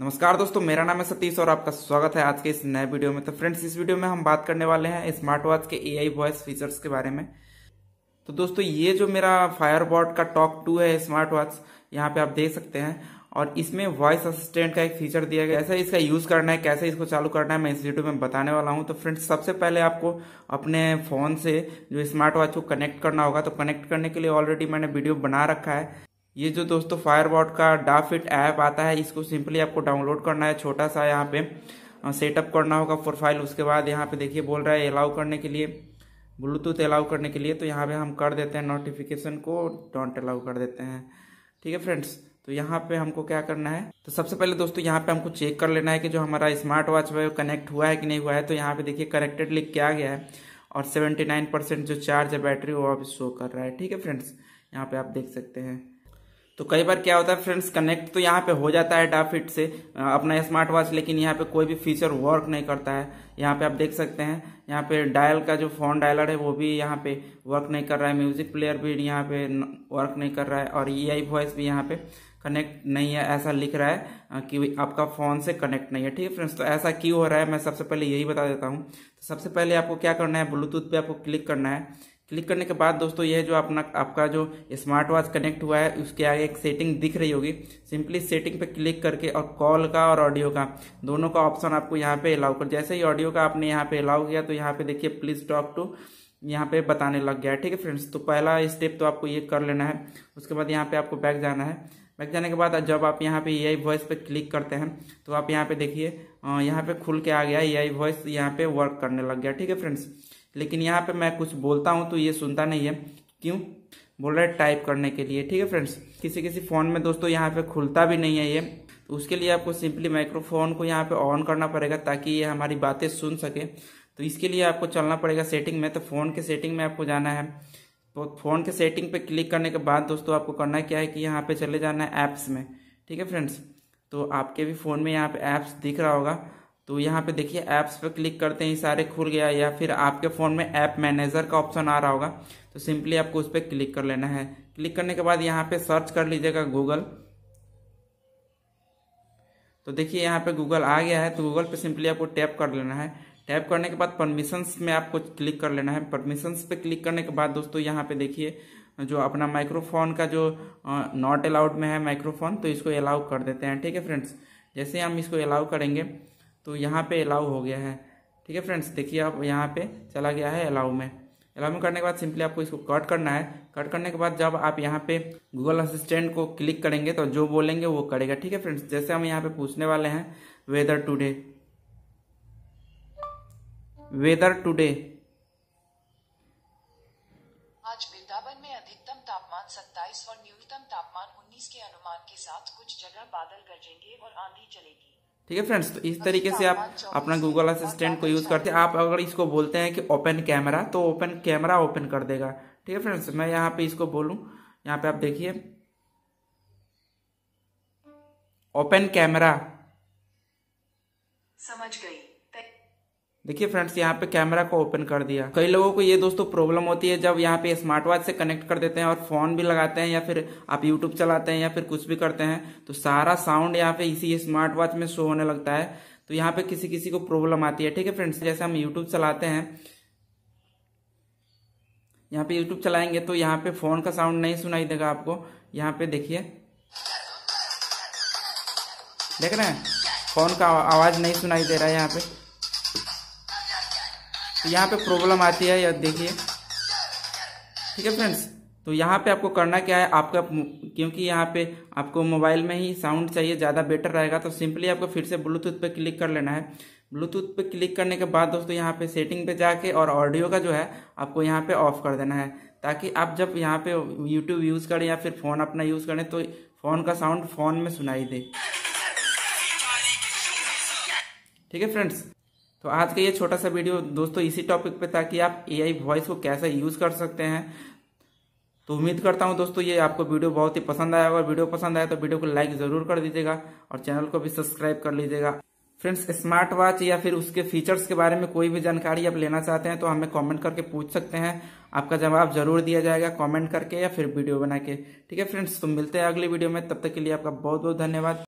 नमस्कार दोस्तों मेरा नाम है सतीश और आपका स्वागत है आज के इस नए वीडियो में तो फ्रेंड्स इस वीडियो में हम बात करने वाले हैं स्मार्ट वॉच के आई वॉइस फीचर्स के बारे में तो दोस्तों ये जो मेरा फायरबॉट का टॉप टू है स्मार्ट वॉच यहाँ पे आप देख सकते हैं और इसमें वॉइस असिस्टेंट का एक फीचर दिया गया कैसे इसका यूज़ करना है कैसे इसको चालू करना है मैं इस वीडियो में बताने वाला हूँ तो फ्रेंड्स सबसे पहले आपको अपने फ़ोन से जो स्मार्ट वॉच को कनेक्ट करना होगा तो कनेक्ट करने के लिए ऑलरेडी मैंने वीडियो बना रखा है ये जो दोस्तों फायरवॉट का डाफिट ऐप आता है इसको सिंपली आपको डाउनलोड करना है छोटा सा यहाँ पे सेटअप करना होगा प्रोफाइल उसके बाद यहाँ पे देखिए बोल रहा है अलाउ करने के लिए ब्लूटूथ अलाउ करने के लिए तो यहाँ पे हम कर देते हैं नोटिफिकेशन को डोंट अलाउ कर देते हैं ठीक है फ्रेंड्स तो यहाँ पे हमको क्या करना है तो सबसे पहले दोस्तों यहाँ पे हमको चेक कर लेना है कि जो हमारा स्मार्ट वॉच है वो कनेक्ट हुआ है कि नहीं हुआ है तो यहाँ पे देखिए कनेक्टेड लिख के आ गया है और 79 परसेंट जो चार्ज है बैटरी वो अब शो कर रहा है ठीक है फ्रेंड्स यहाँ पे आप देख सकते हैं तो कई बार क्या होता है फ्रेंड्स कनेक्ट तो यहाँ पे हो जाता है डाफिट से अपना स्मार्ट वॉच लेकिन यहाँ पे कोई भी फीचर वर्क नहीं करता है यहाँ पे आप देख सकते हैं यहाँ पे डायल का जो फोन डायलर है वो भी यहाँ पे वर्क नहीं कर रहा है म्यूजिक प्लेयर भी यहाँ पे वर्क नहीं कर रहा है और ई आई वॉइस भी यहाँ पे कनेक्ट नहीं है ऐसा लिख रहा है कि आपका फ़ोन से कनेक्ट नहीं है ठीक है फ्रेंड्स तो ऐसा क्यों हो रहा है मैं सबसे पहले यही बता देता हूँ तो सबसे पहले आपको क्या करना है ब्लूटूथ पे आपको क्लिक करना है क्लिक करने के बाद दोस्तों यह जो अपना आपका जो स्मार्ट वॉच कनेक्ट हुआ है उसके आगे एक सेटिंग दिख रही होगी सिंपली सेटिंग पे क्लिक करके और कॉल का और ऑडियो का दोनों का ऑप्शन आपको यहाँ पे अलाउ कर जैसे ही ऑडियो का आपने यहाँ पे अलाउ किया तो यहाँ पे देखिए प्लीज टॉक टू यहाँ पे बताने लग गया ठीक है फ्रेंड्स तो पहला स्टेप तो आपको ये कर लेना है उसके बाद यहाँ पे आपको बैक जाना है बैक जाने के बाद जब आप यहाँ पे ए आई वॉइस पे क्लिक करते हैं तो आप यहाँ पे देखिए यहाँ पे खुल के आ गया ए आई वॉइस यहाँ पे वर्क करने लग गया ठीक है फ्रेंड्स लेकिन यहाँ पे मैं कुछ बोलता हूँ तो ये सुनता नहीं है क्यों बोल रहा है टाइप करने के लिए ठीक है फ्रेंड्स किसी किसी फ़ोन में दोस्तों यहाँ पे खुलता भी नहीं है ये तो उसके लिए आपको सिंपली माइक्रोफोन को यहाँ पे ऑन करना पड़ेगा ताकि ये हमारी बातें सुन सके तो इसके लिए आपको चलना पड़ेगा सेटिंग में तो फ़ोन के सेटिंग में आपको जाना है तो फ़ोन के सेटिंग पे क्लिक करने के बाद दोस्तों आपको करना क्या है कि यहाँ पे चले जाना है ऐप्स में ठीक है फ्रेंड्स तो आपके भी फ़ोन में यहाँ पे ऐप्स दिख रहा होगा तो यहाँ पे देखिए ऐप्स पे क्लिक करते ही सारे खुल गया या फिर आपके फ़ोन में ऐप मैनेजर का ऑप्शन आ रहा होगा तो सिंपली आपको उस पर क्लिक कर लेना है क्लिक करने के बाद यहाँ पे सर्च कर लीजिएगा गूगल तो देखिए यहाँ पे गूगल आ गया है तो गूगल पे सिंपली आपको टैप कर लेना है टैप करने के बाद परमिशंस में आपको क्लिक कर लेना है परमिशंस पे क्लिक करने के बाद दोस्तों यहाँ पे देखिए जो अपना माइक्रोफोन का जो नॉट अलाउड में है माइक्रोफोन तो इसको अलाउ कर देते हैं ठीक है फ्रेंड्स जैसे हम इसको अलाउ करेंगे तो यहाँ पे अलाउ हो गया है ठीक है फ्रेंड्स देखिए आप यहाँ पे चला गया है अलाउ में अलाउ में करने के बाद सिंपली आपको इसको कट करना है कट करने के बाद जब आप यहाँ पे गूगल असिस्टेंट को क्लिक करेंगे तो जो बोलेंगे वो करेगा ठीक है फ्रेंड्स जैसे हम यहाँ पे पूछने वाले हैं वेदर टूडे वेदर टूडे आज वृंदावन में अधिकतम तापमान 27 और न्यूनतम तापमान 19 के अनुमान के साथ कुछ जगह बादल गरजेंगे और आंधी चलेगी ठीक है फ्रेंड्स तो इस अच्छा, तरीके से आप अच्छा, अपना गूगल अच्छा, असिस्टेंट को यूज़ करते हैं आप अगर इसको बोलते हैं कि ओपन कैमरा तो ओपन कैमरा ओपन कर देगा ठीक है फ्रेंड्स मैं यहाँ पे इसको बोलूँ यहाँ पे आप देखिए ओपन कैमरा समझ गई देखिए फ्रेंड्स यहाँ पे कैमरा को ओपन कर दिया कई लोगों को ये दोस्तों प्रॉब्लम होती है जब यहाँ पे स्मार्ट वॉच से कनेक्ट कर देते हैं और फोन भी लगाते हैं या फिर आप यूट्यूब चलाते हैं या फिर कुछ भी करते हैं तो सारा साउंड यहाँ पे इसी स्मार्ट वॉच में शो होने लगता है तो यहाँ पे किसी किसी को प्रॉब्लम आती है ठीक है फ्रेंड्स जैसे हम यूट्यूब चलाते हैं यहाँ पे यूट्यूब चलाएंगे तो यहाँ पे फोन का साउंड नहीं सुनाई देगा आपको यहाँ पे देखिए देख रहे हैं फोन का आवाज़ नहीं सुनाई दे रहा है यहाँ पे तो यहाँ पे प्रॉब्लम आती है या देखिए ठीक है फ्रेंड्स तो यहाँ पे आपको करना क्या है आपका क्योंकि यहाँ पे आपको मोबाइल में ही साउंड चाहिए ज़्यादा बेटर रहेगा तो सिंपली आपको फिर से ब्लूटूथ पे क्लिक कर लेना है ब्लूटूथ पे क्लिक करने के बाद दोस्तों यहाँ पे सेटिंग पे जाके और ऑडियो का जो है आपको यहाँ पे ऑफ कर देना है ताकि आप जब यहाँ पे यूट्यूब यूज़ करें या फिर फ़ोन अपना यूज़ करें तो फ़ोन का साउंड फ़ोन में सुनाई दे ठीक है फ्रेंड्स तो आज का ये छोटा सा वीडियो दोस्तों इसी टॉपिक पे था कि आप एआई वॉइस को कैसे यूज कर सकते हैं तो उम्मीद करता हूँ दोस्तों ये आपको वीडियो बहुत ही पसंद आया होगा वीडियो पसंद आया तो वीडियो को लाइक जरूर कर दीजिएगा और चैनल को भी सब्सक्राइब कर लीजिएगा फ्रेंड्स स्मार्ट वॉच या फिर उसके फीचर्स के बारे में कोई भी जानकारी आप लेना चाहते हैं तो हमें कमेंट करके पूछ सकते हैं आपका जवाब जरूर दिया जाएगा कमेंट करके या फिर वीडियो बना के ठीक है फ्रेंड्स तो मिलते हैं अगले वीडियो में तब तक के लिए आपका बहुत बहुत धन्यवाद